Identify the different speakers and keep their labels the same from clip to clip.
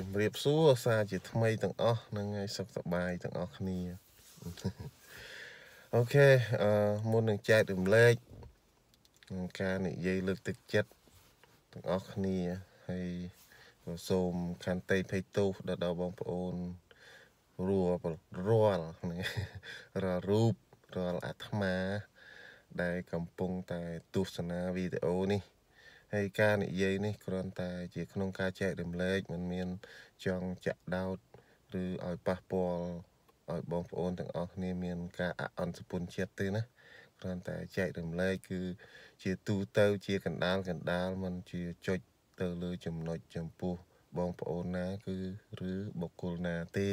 Speaker 1: ជំរាបសួរសាជាថ្មីទាំងអស់នឹងហើយសុខសប្បាយទាំងអស់គ្នាអូខេអឺមុននឹងចែករំលែកនឹងការនិយាយលើកទឹកចិត្តទាំងអស់គ្នាហើយសូមខន្តីភ័យទោសដល់បងប្អូន រួរាល់ហ្នឹងរាល់រូបរាល់អាត្មា ដែលកំពុងតែទស្សនាវីដេអូនេះហើយការនិយាយនេះគ្រាន់តែជាក្នុងការចែករំលែកមិនមាន ចង់ចាក់ដោតឬឲ្យប៉ះពាល់ឲ្យបងប្អូនទាំងអស់គ្នាមានការអអន់សុពន្ធចិត្តទេណាគ្រាន់តែចែករំលែកគឺជាទូទៅជាកណ្ដាលកណ្ដាលមិនជាចុចទៅលើចំណុចចំពោះបងប្អូនណាគឺឬបុគ្គលណាទេ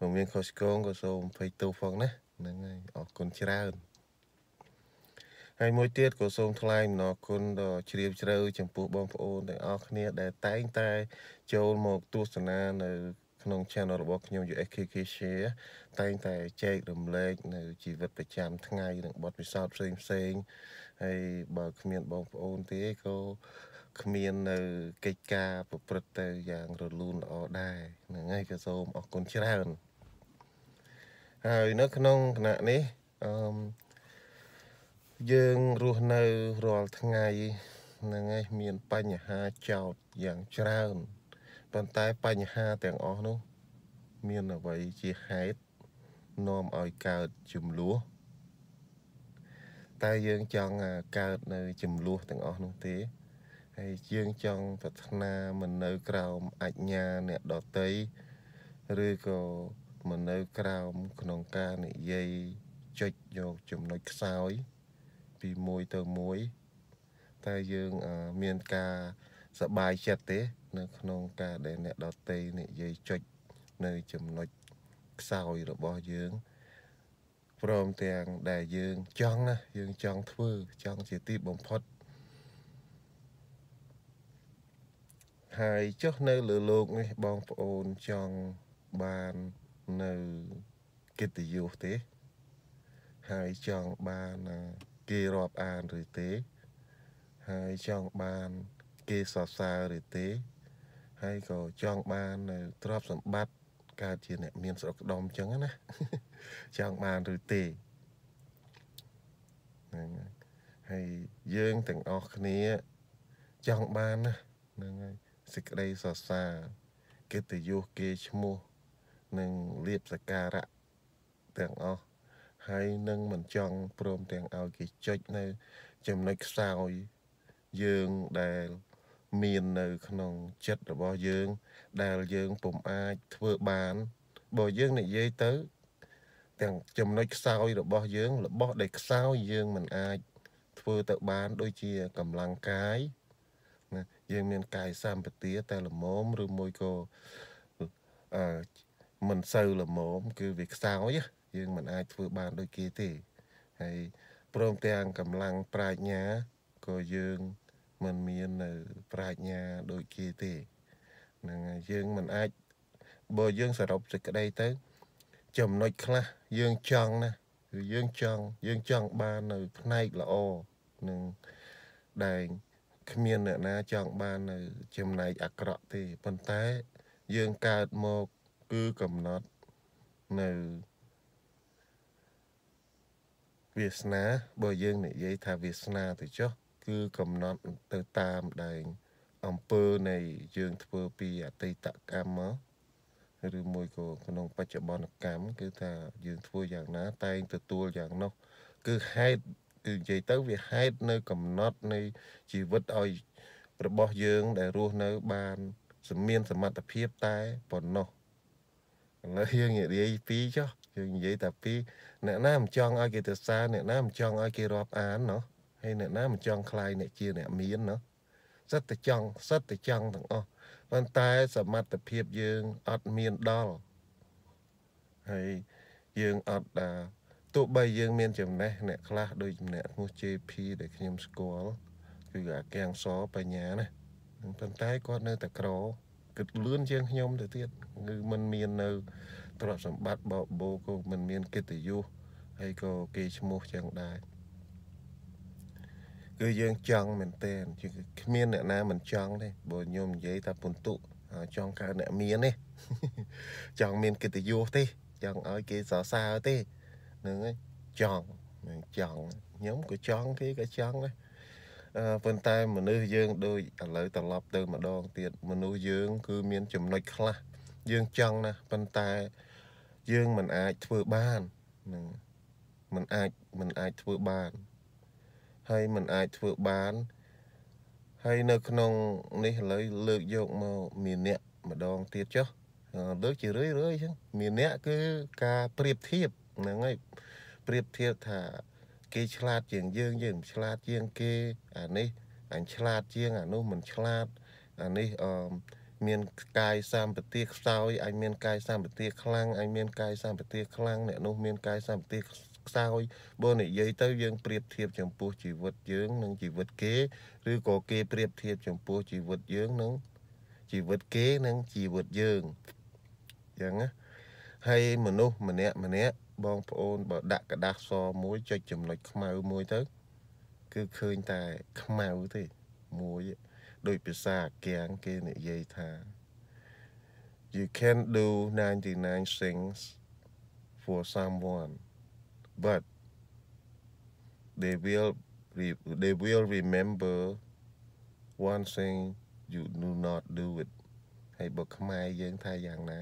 Speaker 1: មិនមានខុសឆ្គងក៏សូមអភ័យទោសផងណាហ្នឹងហើយអរគុណច្រើនហើយមួយទៀតក៏សូមថ្លែងអំណរគុណដល់ជ្រាលជ្រៅចំពោះបងប្អូនទាំងអស់គ្នា ដែលតែងតែ ចូលមកទស្សនា នៅក្នុង channel របស់ខ្ញុំ USKK Share តែងតែចែករំលែកនៅជីវិតប្រចាំ ថ្ងៃនិងបទពិសោធន៍ផ្សេងផ្សេងហើយបើគ្មានបងប្អូនទេក៏គ្មាននៅកិច្ចការប្រព្រឹត្តទៅយ៉ាងរលូនល្អដែរហ្នឹងហើយក៏សូមអរគុណច្រើនហើយនៅក្នុងគណៈនេះអឺយើងរស់នៅរាល់ថ្ងៃហ្នឹងឯងមានបញ្ហាចោតយ៉ាងច្រើន ប៉ុន្តែបញ្ហាទាំងអស់នោះមានអ្វីជាហេតុនាំឲ្យកើតចំនួនតែយើងចង់កើតនៅ ចំនួនទាំងអស់នោះទេហើយយើងចង់ប្រាថ្នាមិននៅក្រោមអញ្ញាអ្នកដតីឬក៏មិននៅក្រោមក្នុងការនិយាយចុចយកចំណុចខ្សោយពី1ទៅ1តែយើងមានការសបាយចិត្តទេនៅ ក្នុងការដែលអ្នកដតីនិយាយចុចនៅចំណុចខ្សោយរបស់យើងព្រមទាំងដែលយើងចង់ណាយើងចង់ធ្វើចង់ជាទីបំផុតហើយចុះនៅលើโลกនេះបងប្អូនចង់បាននៅកិត្តិយសទេហើយចង់បានណាគេរាប់អានឬទេហើយចង់បានគេសរសើរឬទេ ហើយក៏ចង់បាននៅទ្រព្យសម្បត្តិកើតជាអ្នក មានស្រុកក្តំអញ្ចឹងណាចង់បានឬទេហ្នឹងហើយយើងទាំងអស់គ្នា ចង់បានណាហ្នឹងហើយសេចក្តីសរសើរកិត្តិយសគេឈ្មោះ និងលៀបសក្ការៈទាំងអស់ហើយនឹងមិនចង់ព្រមទាំងឲ្យគេចុចនៅចំណុចខ្សោយយើងដែលមាននៅ ក្នុងចិត្តរបស់យើងដែលយើងពុំអាចធ្វើបានបើយើងនិយាយទៅទាំងចំណុចខ្សោយរបស់យើងរបស់ដែលខ្សោយយើងមិនអាចធ្វើទៅបានដូចជាកម្លាំងកាយណាយើងមាន កាយសម្បទាតែល្មមឬមួយក៏អឺមិនសូវល្មមគឺវាខ្សោយយើងមិនអាចធ្វើបានដូចគេទេហើយព្រមទាំងកម្លាំងប្រាជ្ញាក៏យើងមិនមាននៅ ប្រាជ្ញាដូចគេទេហ្នឹងហើយយើងមិនអាចបើយើងសរុបសេចក្តីទៅ ចំណុចខ្លះយើងចង់ណាគឺយើងចង់យើងចង់បាននៅផ្នែកល្អនឹងដែលគ្មានអ្នកណាចង់បាននៅ ចំណែកអាក្រក់ទេប៉ុន្តែយើងកើតមកគឺកំណត់នៅវាសនាបើយើងនិយាយថាវាសនាទៅចុះគឺកំណត់ទៅតាមដែលអំពើនៃយើងធ្វើពីអតីតកម្មមកឬមួយក៏ក្នុងបច្ចុប្បន្នកម្មគឺថាយើងធ្វើយ៉ាងណាតែងទទួលយ៉ាងនោះគឺហេតុគឺនិយាយទៅវាហេតុនៅកំណត់នៃជីវិតឲ្យរបស់យើង ដែលរស់នៅបានមានសមត្ថភាពតែប៉ុណ្ណោះឥឡូវយើងនិយាយពីចុះយើងនិយាយតែពីអ្នកណាមិនចង់ឲ្យគេទៅសារអ្នកណាមិនចង់ឲ្យគេរាប់អានណោះហើយអ្នកណាមិនចង់ខ្លាយអ្នកជាអ្នកមានណោះសិតតែចង់សិតតែចង់ទាំងអស់ប៉ុន្តែសមត្ថភាពយើងអត់មានដល់ហើយយើងអត់ដាទោះបីយើងមានចំណេះអ្នកខ្លះដូចចំណេះឈ្មោះ JP ដែលខ្ញុំស្គាល់គឺអាកាំងសបញ្ញាណាប៉ុន្តែគាត់នៅតែក្រគិតលឿនជាងខ្ញុំទៅទៀតគឺมันមាននៅទ្រព្យសម្បត្តិបបោក៏មិនមានកិត្តិយសហើយក៏គេឈ្មោះចឹងដែរគឺយើងចង់មែនទែនគឺគ្មានអ្នកណាមិនចង់ទេបើខ្ញុំនិយាយថាពុន្ទុចង់កើតអ្នកមានទេចង់មានកិត្តិយសទេចង់ឲ្យគេសរសើរទេហ្នឹងហើយចង់ចង់ខ្ញុំក៏ចង់គេក៏ចង់ដែរអឺប៉ុន្តែមនុស្សយើងដូចឥឡូវត្រឡប់ទៅម្ដងទៀតមនុស្សយើងគឺមានចំណុចខ្លះយើងចង់ណាស់ប៉ុន្តែយើងមិនអាចធ្វើបានហ្នឹងមិនអាចមិនអាចធ្វើបានហើយមិនអាចធ្វើបានហើយនៅក្នុងនេះឥឡូវលើកយកមកមានអ្នកម្ដងទៀតចុះលើកជារឿយរឿយចឹងមានអ្នក គឺការប្រៀបធៀបហ្នឹងហើយប្រៀបធៀបថាគេឆ្លាតជាងយើងយើងឆ្លាតជាង គេអានេះអញឆ្លាតជាង អានោះមិនឆ្លាតអានេះអឺមានកាយសម្បទាខ្សោយអាចមានកាយសម្បទាខ្លាំងអាចមានកាយសម្បទាខ្លាំងអ្នកនោះមានកាយសម្បទាខ្សោយបើនិយាយទៅយើងប្រៀបធៀបចំពោះជីវិតយើង និងជីវិតគេ ឬក៏គេប្រៀបធៀបចំពោះជីវិតយើងនិងជីវិតគេនិងជីវិតយើងយ៉ាងណាហើយមនុស្សម្នាក់ម្នាក់បងប្អូនបើដាក់กระดาษសមួយចុចចំណុចខ្មៅមួយទៅគឺឃើញតែខ្មៅទេមួយដោយភាសាអាគាងគេនិយាយថា you can do 99 things for someone but they will they will remember one thing you do not do it ហើយបើខ្មែរយើងថាយ៉ាងណា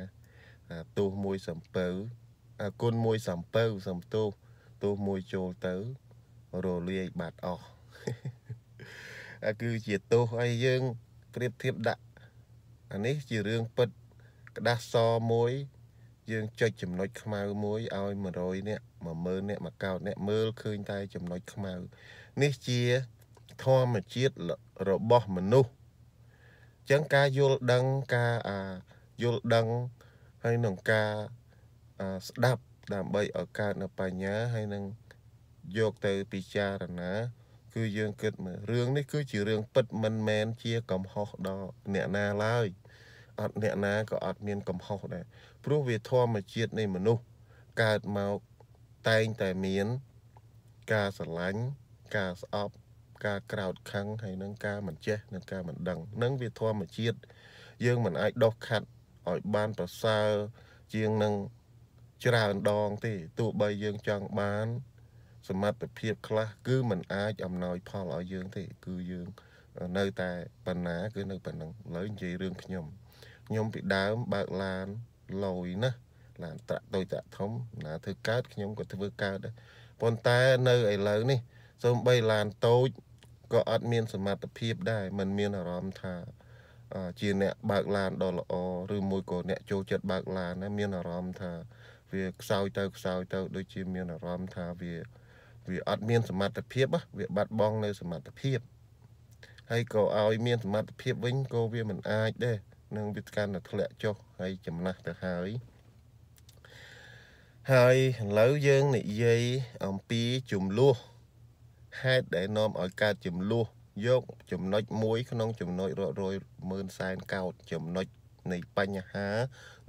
Speaker 1: ទោសមួយសំពៅ គុណមួយសំពៅសំទោសទោសមួយចូលទៅរលាយបាត់អស់គឺជាទោសឲ្យយើងប្រៀបធៀបដាក់អានេះជារឿងពិតក្តាស់សមួយយើងចុចចំណុចខ្មៅមួយឲ្យ100នាក់10000នាក់មកកោតអ្នកមើលឃើញតែចំណុចខ្មៅនេះជាធម្មជាតិរបស់មនុស្សចឹងការយល់ដឹងការយល់ដឹងហើយនឹងការស្ដាប់ដើម្បីឲ្យកើតនៅបញ្ញា ហើយនឹងយកទៅពិចារណាគឺយើងគិតមើលរឿងនេះគឺជារឿងពិតមិនមែនជាកំហុសដល់អ្នកណាឡើយអត់អ្នកណាក៏អត់មានកំហុសដែរព្រោះវាធម្មជាតិនៃមនុស្សកើតមកតែងតែមាន ការស្រឡាញ់ការស្អប់ ការក្រោតខឹងហើយនឹងការមិនចេះនិងការមិនដឹងនឹងវាធម្មជាតិយើងមិនអាចដោះខាត់ឲ្យបានប្រសើរជាងនឹងច្រើនដងទេទោះបីយើងចង់បានសមត្ថភាពខ្លះគឺมันអាចអំណោយផលឲ្យយើងទេគឺយើងនៅតែប៉ុណ្ណាគឺនៅប៉ុណ្ណឹងឥឡូវនិយាយរឿងខ្ញុំខ្ញុំពីដើមបើកឡានលយណាឡានត្រាក់ដូចត្រាក់ធំណាធ្វើកើតខ្ញុំក៏ធ្វើកើតដែរប៉ុន្តែនៅឥឡូវនេះសូម្បីឡានតូចក៏អត់មានសមត្ថភាពដែរมันមានអារម្មណ៍ថាជាអ្នកបើកឡានដ៏ល្អឬមួយក៏អ្នកចូលចិត្តបើកឡានណាមានអារម្មណ៍ថាវាខ្សោយទៅខ្សោយទៅដូចជាមានអារម្មណ៍ថាវាវាអត់មានសមត្ថភាពវាបាត់បង់នៅសមត្ថភាពហើយក៏ឲ្យមានសមត្ថភាពវិញក៏វាមិនអាចដែរនឹងវាកាន់តែធ្លាក់ចុះហើយចំណាស់ទៅហើយហើយឥឡូវយើងនិយាយអំពីចំនួនហេតុដែលនាំឲ្យកើតចំនួនយកចំណុចមួយ ក្នុង ចំណុចរាប់រយម៉ឺនសែនកោតចំណុចនៃបញ្ហា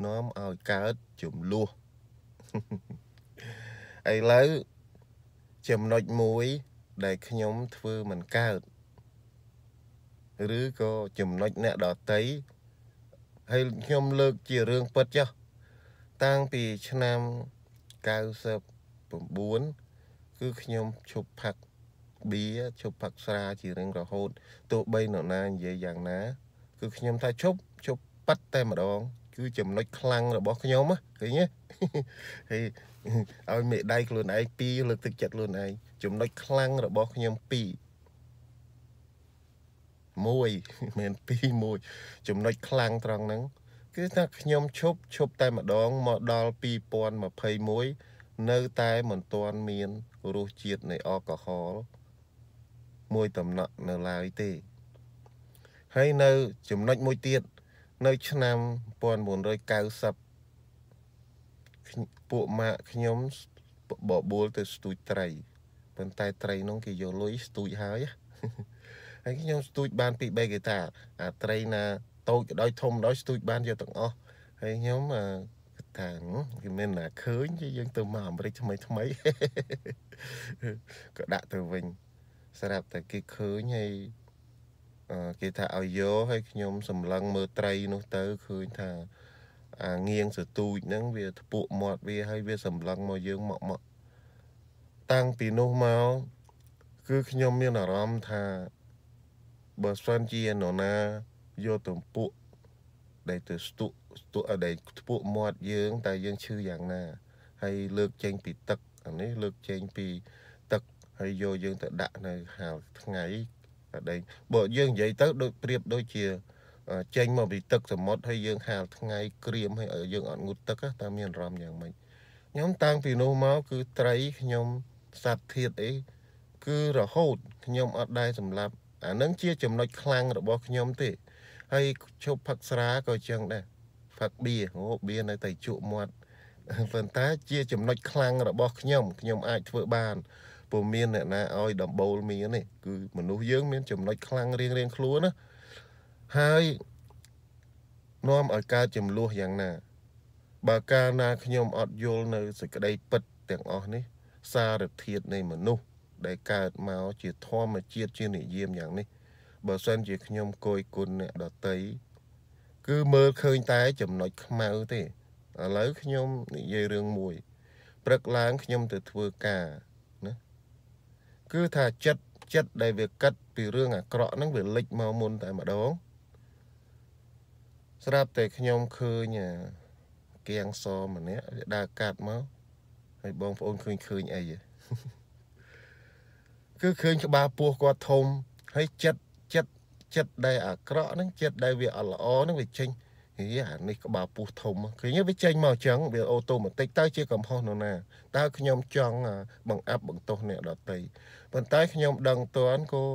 Speaker 1: នាំឲ្យកើតចំនួនឥឡូវចំណុចមួយ ដែលខ្ញុំធ្វើមិនកើត ឬក៏ចំណុចអ្នកដតីហើយខ្ញុំលើកជារឿងពិតចុះតាំងពីឆ្នាំ99គឺខ្ញុំឈប់ផឹកបៀឈប់ផឹកស្រាជារៀងរហូតទោះបីនរណានិយាយយ៉ាងណា គឺខ្ញុំថាឈប់ឈប់ប៉ັດតែម្ដងគឺចំណុចខ្លាំងរបស់ខ្ញុំឃើញទេហើយឲ្យមេដៃខ្លួនឯងពីរលើកទឹកចិត្តខ្លួនឯងចំណុចខ្លាំងរបស់ខ្ញុំពីរមួយមិនពីរមួយ ចំណុចខ្លាំងត្រង់ហ្នឹងគឺថាខ្ញុំឈប់ឈប់តែម្ដងមកដល់2021នៅតែមិនទាន់មានរសជាតិនៃអាល់កុលហលមួយតំណក់នៅឡើយទេហើយនៅ ចំណុចមួយទៀតនៅឆ្នាំ1990ពួកម៉ាក់ខ្ញុំបបួលទៅស្ទូចត្រីប៉ុន្តែត្រីនោះគេយកលុយស្ទូចហើយហើយខ្ញុំស្ទូចបានពី3កេតាអាត្រីណាតូចក៏ដោយធំដោយស្ទូចបានយកទាំងអស់ហើយខ្ញុំគិតថាគេមានណាឃើញគេយើងទៅមកអាមេរិកថ្មីថ្មីក៏ដាក់ទៅវិញស្រាប់តែគេឃើញហើយគេថាឲ្យយកឲ្យខ្ញុំសម្លឹងមើលត្រីនោះទៅឃើញថាអាងៀងសតូចហ្នឹងវាធ្ពក់មាត់វាហើយវាសម្លឹងមកយើងមកមកតាំងពីនោះមកគឺខ្ញុំមានអារម្មណ៍ថាបើសិនជានរណាយកទំពក់ដែលទៅស្ទុស្ទុអីដែលធ្ពក់មាត់យើងតែយើងឈឺយ៉ាងណាហើយលើកចេញពីទឹកអានេះលើកចេញពីទឹកហើយយកយើងទៅដាក់នៅហាលថ្ងៃដេងបើយើងនិយាយទៅដូចប្រៀបដូចជា ចេញមកពីទឹកសមុទ្រហើយយើងហាលថ្ងៃក្រៀមហើយយើងអត់ងូតទឹកតើមានអារម្មណ៍យ៉ាងម៉េចខ្ញុំតាំងពីនោះមកគឺត្រីខ្ញុំសត្វធាតអីគឺរហូតខ្ញុំអត់ដែរសម្លាប់អានឹងជា ចំណុចខ្លាំងរបស់ខ្ញុំទេហើយឈប់ផឹកស្រាក៏ចឹងដែរផឹកបៀអូបៀនៅតែជក់មាត់ប៉ុន្តែជាចំណុចខ្លាំងរបស់ខ្ញុំខ្ញុំអាចធ្វើបានពុំមានអ្នកណាឲ្យដំបូលមានទេគឺមនុស្សយើងមានចំណុចខ្លាំងរៀងរៀងខ្លួនណាហើយនាំឲ្យកើតចំនួនយ៉ាងណា បើកាលណាខ្ញុំអត់យល់នៅសេចក្តីពិតទាំងអស់នេះ សារធាតុនៃ មនុស្សដែលកើតមកជាធម្មជាតិជានិយមយ៉ាងនេះបើសិនជាខ្ញុំគយគុណអ្នកដតីគឺមើលឃើញតែចំណុចខ្មៅទេឥឡូវខ្ញុំនិយាយរឿងមួយព្រឹកឡើងខ្ញុំទៅធ្វើការគឺថាចិត្តចិត្តដែលវាគិតពីរឿងអាក្រក់ហ្នឹងវាលិចមកមុនតែម្ដងស្រាប់តែខ្ញុំឃើញគៀងសម្នាក់វាដើរកាត់មកហើយបងប្អូនឃើញឃើញអីគឺឃើញក្បាលពោះគាត់ធំហើយចិត្តចិត្តចិត្តដែលអាក្រក់ហ្នឹងចិត្តដែលវាអត់ល្អហ្នឹងវាចេញនិយាយអានេះក្បាលពោះធំឃើញវាចេញមកអញ្ចឹងវាអូតូម៉ាទិកតើជាកំហុសនោះណាតើខ្ញុំចង់បង្អាប់បង្ទោសអ្នកដតីប៉ុន្តែខ្ញុំដឹងតាន់ក៏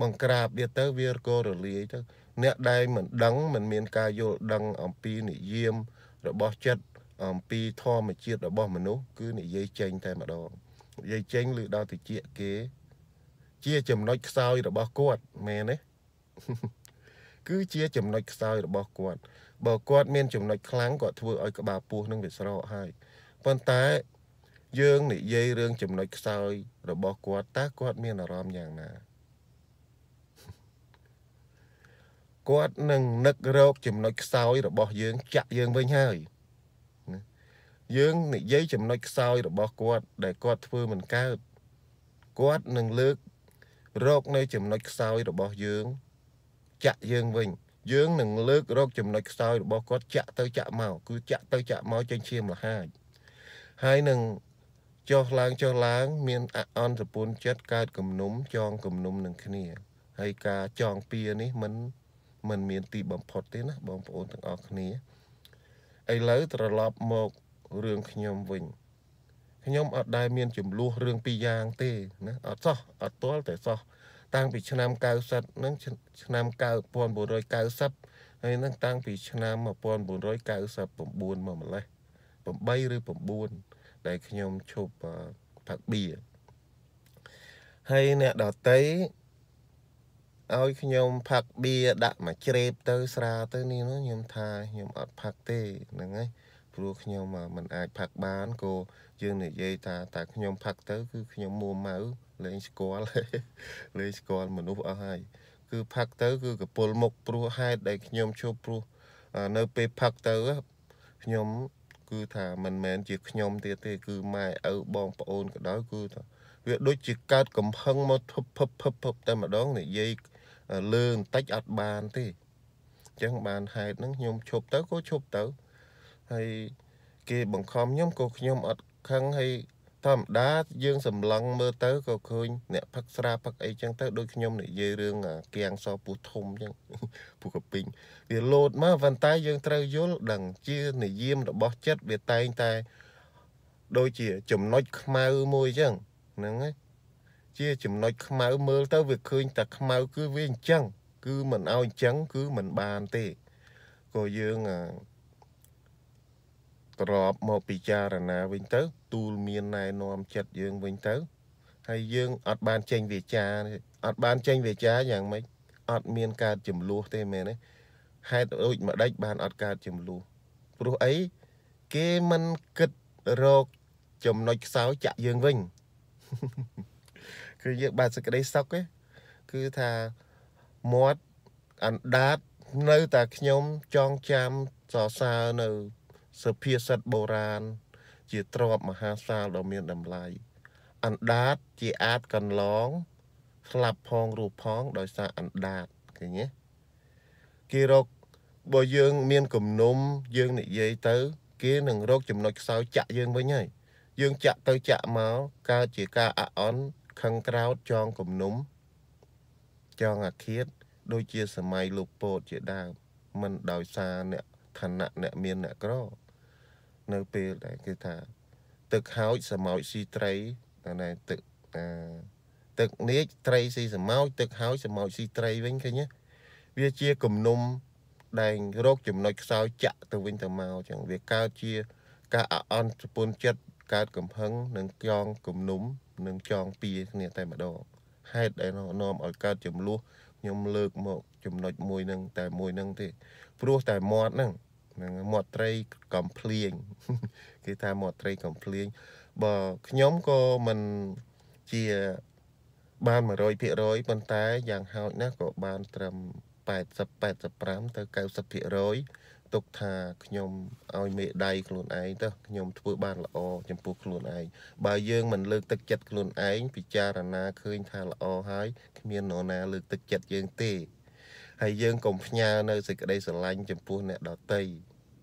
Speaker 1: បង្ក្រាបវាទៅវាក៏រលាយទៅអ្នកដែលមិនដឹងមិនមានការយល់ដឹងអំពីនិយមរបស់ចិត្តអំពីធម្មជាតិរបស់មនុស្សគឺនិយាយចេញតែម្ដងនិយាយចេញឬដល់តិចគេជាចំណុចខ្សោយរបស់គាត់មែនទេគឺជាចំណុចខ្សោយរបស់គាត់បើគាត់មានចំណុចខ្លាំងគាត់ធ្វើឲ្យក្បាលពោះនឹងវាស្រកហើយប៉ុន្តែយើងនិយាយរឿងចំណុចខ្សោយរបស់ គាត់តើគាត់មានអារម្មណ៍យ៉ាងណាគាត់នឹងនឹករោគចំណុចខ្សោយរបស់យើង ចាក់យើងវិញហើយយើងនិយាយចំណុចខ្សោយ របស់គាត់ ដែលគាត់ធ្វើមិនកើតគាត់នឹងលើករោគនៅចំណុចខ្សោយរបស់យើងចាក់យើងវិញ យើងនឹងលើក រកចំណុចខ្សោយរបស់គាត់ចាក់ទៅចាក់មកគឺចាក់ទៅចាក់មកចេញឈាមលហាចហើយនឹងចុះឡើងចុះឡើង មានអអន្តពុនចិត្តកើតគំនុំ ចងគំនុំនឹងគ្នា ហើយការចងពៀនេះมันมันមានទីបំផុតទេណាបងប្អូនទាំងអស់គ្នាឥឡូវត្រឡប់មករឿងខ្ញុំវិញខ្ញុំអត់ដែលមានចំនួនរឿងពីរយ៉ាងទេណាអត់សោះអត់ទាល់តែសោះតាំងពីឆ្នាំ90នឹងឆ្នាំ1990ហើយនឹងតាំងពីឆ្នាំ1999មកម្លេះ8ឬ9ដែលខ្ញុំឈប់ផឹកបៀហើយអ្នកដតីឲ្យខ្ញុំផឹកបៀដាក់មួយជ្រេបទៅស្រាទៅនេះខ្ញុំ ថាខ្ញុំអត់ផឹកទេហ្នឹងហើយព្រោះខ្ញុំមិនអាចផឹកបានក៏យើងនិយាយថាតើខ្ញុំផឹកទៅគឺខ្ញុំមួម៉ៅលែងស្គាល់លែងស្គាល់មនុស្សអស់ហើយគឺផឹកទៅ គឺកពុលមុខព្រោះហេតុដែលខ្ញុំជួបព្រោះនៅពេលផឹកទៅខ្ញុំគឺថាមិនមែនជាខ្ញុំទៀតទេគឺម៉ែឪបងប្អូនក៏ដោយគឺថាវាដូចជាកើតកំហឹងមកភឹបភឹបភឹបភឹបតែម្ដងនិយាយលើបន្តិចអត់បានទេអញ្ចឹងបានហេតុហ្នឹងខ្ញុំឈប់ទៅក៏ឈប់ទៅហើយគេបង្ខំខ្ញុំក៏ខ្ញុំអត់ខឹងហើយធម្មតាយើងសម្លឹងមើលទៅក៏ឃើញអ្នកផឹកស្រាផឹកអីចឹងទៅដូចខ្ញុំនិយាយរឿងគៀងសពុះធំចឹងពុះកពីងវាលោតមកប៉ុន្តែយើងត្រូវយល់ដឹងជានិយមរបស់ចិត្តវាតែងតែដូចជាចំណុចខ្មៅមួយចឹងហ្នឹងឯងជាចំណុចខ្មៅមើលទៅវាឃើញតែខ្មៅគឺវាអញ្ចឹង គឺមិនឲ្យអញ្ចឹងគឺមិនបានទេក៏យើងទ្របមកពិចារណាវិញទៅ ទូលមានណែនាំចិត្តយើងវិញទៅហើយយើងអត់បានចេញវាចាអត់បានចេញវាចាយ៉ាងម៉េចអត់មានការចំនួនទេមែនទេហេតុដូចម្ដេចបានអត់កើតចំនួនព្រោះអីគេមិនគិតរកចំណុចខ្សោយចាក់យើងវិញគឺយើងបានសេចក្តីសុខទេគឺថាមាត់អណ្ដាតនៅតែខ្ញុំចងចាំសរសើរនៅសុភាសិតបុរាណជាទ្រពមហាសាលដ៏មានតម្លៃអណ្ដាតជាអាចកន្លងស្លាប់ផងរស់ផងដោយសារអណ្ដាតឃើញទេគេរកបើយើងមានគំនុំយើងនិយាយទៅគេនឹងរកចំណុចខ្សោយចាក់យើងវិញហើយយើងចាក់ទៅចាក់មកកើតជាការអអន់ខឹងក្រោតចងគំនុំចងអាឃាតដូចជាសម័យលោកពោតជាដើមមិនដោយសារអ្នកឋានៈអ្នកមានអ្នកក្រនៅពេលដែលគេថាទឹកហោចសម្ោចស៊ីត្រីណាទឹកណាទឹកនេកត្រីស៊ីសម្ោចទឹកហោចសម្ោចស៊ីត្រីវិញឃើញទេវាជាគំនុំ ដែងរោគចំណុចខ្សោយចាក់ទៅវិញទៅមកអញ្ចឹងវាកើតជាការអអន់សពុនចិត្តកើតកំហឹងនិងចងគំនុំ និងចងពីគ្នាតែម្ដងហេតុដែលនាំឲ្យកើតចំនួនខ្ញុំលើក មក ចំណុចមួយនឹង តែមួយនឹងទេព្រោះតែមាត់ហ្នឹងនឹងមាត់ត្រីកំភ្លៀងគេថាមាត់ត្រីកំភ្លៀងបើខ្ញុំក៏មិនជាបាន100%ប៉ុន្តែយ៉ាងហោចណាស់ក៏បានត្រឹម80 85ទៅ90%ទុកថាខ្ញុំឲ្យមេដៃខ្លួនឯងទៅខ្ញុំធ្វើបានល្អចំពោះខ្លួនឯងបើយើងមិនលើកទឹកចិត្តខ្លួនឯងពិចារណាឃើញ ថាល្អហើយ គ្មាននរណា លើកទឹកចិត្តយើងទេហើយយើងកុំផ្ញើនៅសេចក្តីស្រឡាញ់ចំពោះអ្នកដតី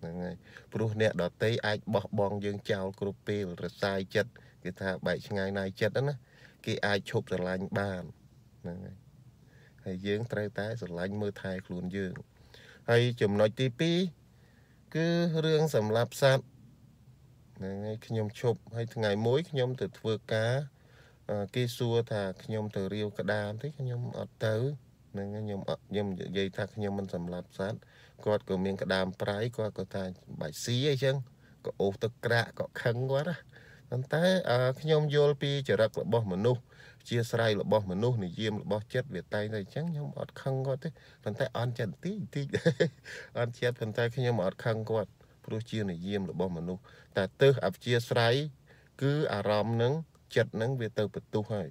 Speaker 1: ហ្នឹងហើយព្រោះអ្នកដតីអាចបោះបង់យើងចោលគ្រប់ពេលរសាយចិត្តគេថាបែកឆ្ងាយណាយចិត្តណាគេអាចឈប់ស្រឡាញ់បានហ្នឹងហើយហើយយើងត្រូវតែស្រឡាញ់មើលថែខ្លួនយើងហើយចំណុចទី2គឺរឿងសម្រាប់សัตว์ហ្នឹងហើយខ្ញុំឈប់ហើយថ្ងៃមួយខ្ញុំ ទៅធ្វើការគេសួរថាខ្ញុំទៅរាវក្តាមទេខ្ញុំអត់ទៅហ្នឹងខ្ញុំខ្ញុំនិយាយថាខ្ញុំមិនសម្លាប់សត្វគាត់ក៏មានក្តាមប្រៃគាត់ក៏ថាបាច់ស៊ីអីចឹងក៏អូសទឹកក្រាក់ក៏ខឹងគាត់ណាប៉ុន្តែខ្ញុំយល់ពីចរិតរបស់មនុស្សជាស្រ័យរបស់មនុស្សនិយមរបស់ចិត្តវាតែងតែអញ្ចឹងខ្ញុំអត់ខឹងគាត់ទេប៉ុន្តែអន់ចិត្តតិចតិចអន់ចិត្តប៉ុន្តែខ្ញុំអត់ខឹងគាត់ព្រោះជានិយមរបស់មនុស្សតែទើសអព្យាស្រ័យគឺអារម្មណ៍នឹងចិត្តនឹងវាទៅបន្ទុះហើយ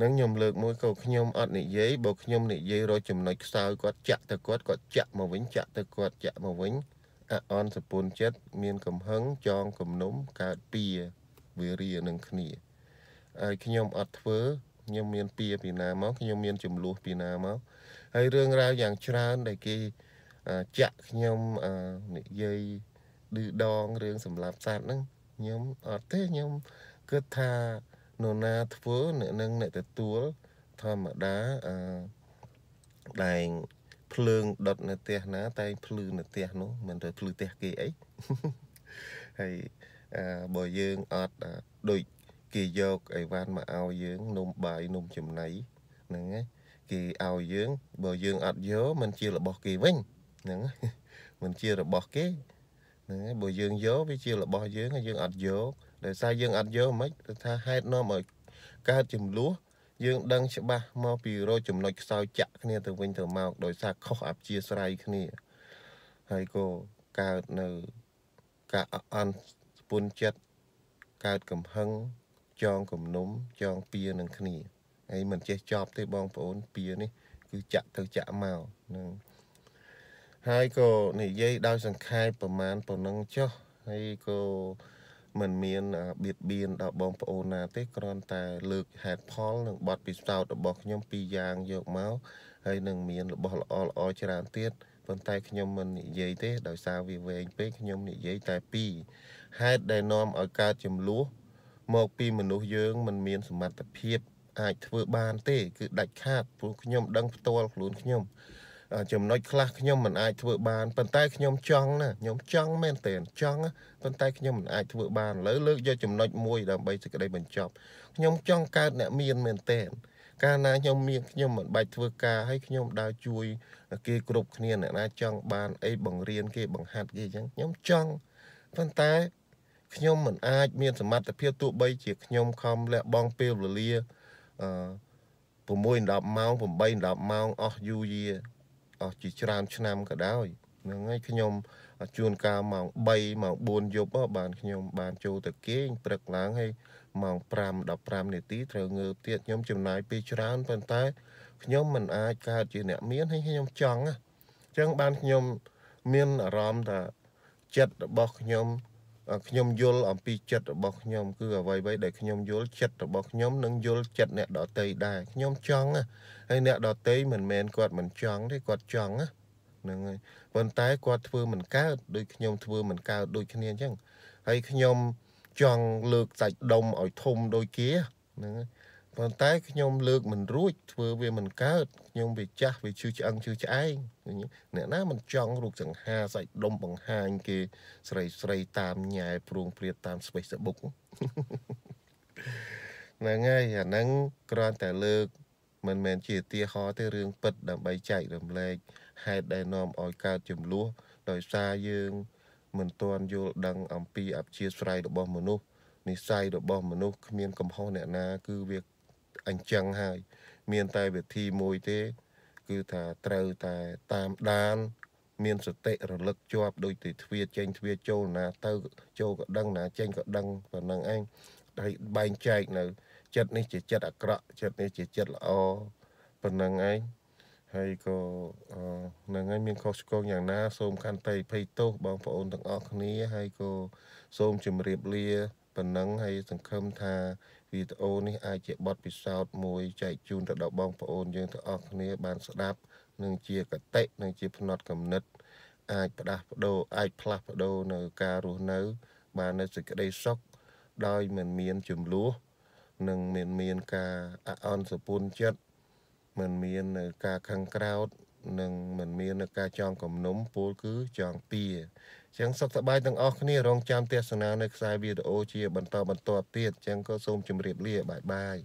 Speaker 1: នឹងខ្ញុំលើកមួយក៏ខ្ញុំអត់និយាយបើខ្ញុំនិយាយរកចំណុចខ្សោយគាត់ចាក់ទៅគាត់គាត់ចាក់មកវិញចាក់ទៅគាត់ចាក់មកវិញអអនសពុនចិត្តមានកំហឹងចងគំនុំកើតពីវិរិយនឹងគ្នាហើយខ្ញុំអត់ធ្វើខ្ញុំមានពីពីណាមកខ្ញុំមានចំនួនពីណាមកហើយរឿងរ៉ាវយ៉ាងច្រើនដែលគេចាក់ខ្ញុំនិយាយឌឺដងរឿងសម្រាប់សត្វហ្នឹងខ្ញុំអត់ទេខ្ញុំគិតថានរណាធ្វើអ្នកនឹងអ្នកទទួលធម្មតាអឺដែងភ្លើងដុតនៅផ្ទះណាតែភ្លឺនៅផ្ទះនោះមិនទៅភ្លឺផ្ទះគេអីហើយអឺបើយើងអត់ដូចគេយកអីវ៉ាន់មកឲ្យយើងនំបាយនំចំណីហ្នឹងឯងគេឲ្យយើងបើយើងអត់យកมันជារបស់គេវិញហ្នឹងมันជារបស់គេហ្នឹងឯងបើយើងយកវាជារបស់យើងហើយយើងអត់យកដោយសារយើងអត់យល់មិនគឺថាហេតុនាំឲ្យកើតចំនួនយើង ដឹងច្បាស់មកពីរោចំណុចខ្សោយចាក់គ្នាទៅវិញទៅមកដោយសារខុសអព្យាស្រ័យគ្នាហើយក៏កើតនៅការអន់ស្ពុនចិត្តកើតកំហឹងចងគំនុំចងពៀនឹងគ្នាហើយមិនចេះចប់ទេបងប្អូនពៀនេះគឺចាក់ទៅចាក់មកនឹងហើយក៏និយាយដោយសង្ខេបប្រមាណប៉ុណ្ណឹងចុះហើយក៏មិនមានបៀតបៀនដល់បងប្អូនណាទេគ្រាន់តែលើកហេតុផលនិងបទពិសោធន៍របស់ខ្ញុំពីរយ៉ាងយកមកហើយនឹងមានរបស់ល្អល្អច្រើនទៀតប៉ុន្តែខ្ញុំមិននិយាយទេដោយសារវាវែងពេកខ្ញុំនិយាយតែពីហេតុដែលនាំឲ្យកើតចំនួនមកពីមនុស្សយើងមិនមានសមត្ថភាពអាចធ្វើបានទេគឺដាច់ខាតព្រោះខ្ញុំដឹងផ្ទាល់ខ្លួនខ្ញុំចំណុចខ្លះខ្ញុំមិនអាចធ្វើបានប៉ុន្តែខ្ញុំចង់ណាខ្ញុំចង់មែនតើចង់ប៉ុន្តែខ្ញុំមិនអាចធ្វើបានឥឡូវលើកយកចំណុចមួយដើម្បីសេចក្តីបញ្ចប់ខ្ញុំចង់កើតអ្នកមានមែនតើកាលណាខ្ញុំមានខ្ញុំមិនបាច់ធ្វើការហើយខ្ញុំដើរជួយគេគ្រប់គ្នាអ្នកណាចង់បានអីបង្រៀនគេបង្ហាត់គេអញ្ចឹងខ្ញុំចង់ប៉ុន្តែខ្ញុំមិនអាចមានសមត្ថភាពទោះបីជាខ្ញុំខំលះបង់ពេលវេលាអឺ6 10ម៉ោង8 10ម៉ោងអស់យូរយាអស់ជាច្រើនឆ្នាំក៏ដោយហ្នឹងហើយខ្ញុំជួនកាលម៉ោង3ម៉ោង4យប់បានខ្ញុំបានចូលទៅគេងព្រឹកឡើងហើយម៉ោង5 15នាទីត្រូវងើបទៀតខ្ញុំចំណាយពេលច្រើនប៉ុន្តែខ្ញុំមិនអាចកើតជាអ្នក មានហើយខ្ញុំចង់អញ្ចឹងបានខ្ញុំមានអារម្មណ៍ថាចិត្តរបស់ខ្ញុំខ្ញុំយល់អំពីចិត្តរបស់ខ្ញុំគឺអ្វីៗដែលខ្ញុំយល់ចិត្តរបស់ខ្ញុំនឹងយល់ចិត្តអ្នកដតីដែរខ្ញុំចង់ហើយអ្នកដតីមិនមែនគាត់មិនចង់ទេគាត់ចង់ហ្នឹងហើយប៉ុន្តែគាត់ធ្វើមិនកើតដូចខ្ញុំធ្វើមិនកើតដូចគ្នាអញ្ចឹងហើយខ្ញុំចង់លើកសាច់ដុំឲ្យធំដូចគេហ្នឹងហើយប៉ុន្តែខ្ញុំលើកមិនរួចធ្វើវាមិនកើតខ្ញុំវាចាស់វាឈឺឆ្អឹងឈឺឆ្អែងអ្នកណាមិនចង់រូបសង្ហាសាច់ដុំបង្ហាញគេ ស្រីស្រីតាមញ៉ែព្រួងព្រាតតាមស្វេសបុកហ្នឹងហើយអាហ្នឹងគ្រាន់តែលើក មិនមែនជាទាហរទេរឿងពិត ដើម្បីចែករំលែកហេតុដែលនាំឲ្យកើតចំនួនដោយសារយើង មិនទាន់យល់ដឹង អំពីអព្យាស្រ័យរបស់មនុស្សនិស័យរបស់មនុស្សគ្មានកំហុសអ្នកណាគឺវាអញ្ចឹងហើយមានតែវិធីមួយទេ គឺថាត្រូវតែតាមដាន មានសតិរលឹកជាប់ ដូចទីទ្វាចេញទ្វាចូលណាទៅចូលក៏ដឹងណាចេញក៏ដឹងប៉ុណ្ណឹងឯងហើយបែងចែកនៅចិត្តនេះ ជាចិត្តអាក្រក់ចិត្តនេះ ជាចិត្តល្អប៉ុណ្ណឹងឯងហើយក៏នឹងឯងមានខុសឆ្គងយ៉ាងណាសូមខន្តីភ័យទោសបងប្អូនទាំងអស់គ្នាហើយក៏សូមជម្រាបលាប៉ុណ្ណឹងហើយសង្ឃឹមថាវីដេអូនេះអាចជាបទពិសោធន៍មួយចែកជូនទៅដល់បងប្អូនយើងទាំងអស់គ្នាបានស្ដាប់នឹងជាកតិនឹងជាភ្នត់កំណត់អាចផ្ដាស់ប្ដូរអាចផ្លាស់ប្ដូរនៅការរស់នៅ បាននៅសេចក្តីសុខដោយមិនមានចំនួននិងមិនមានការអអន់សពុនចិត្តមិនមាននៅការខឹងក្រោធនិងមិនមាននៅការចងគំនុំពោលគឺចងទាអញ្ចឹងសុខសប្បាយទាំងអស់គ្នារងចាំទស្សនានៅខ្សែវីដេអូជាបន្តបន្ទាប់ទៀតអញ្ចឹងក៏សូមជម្រាបលាបាយបាយ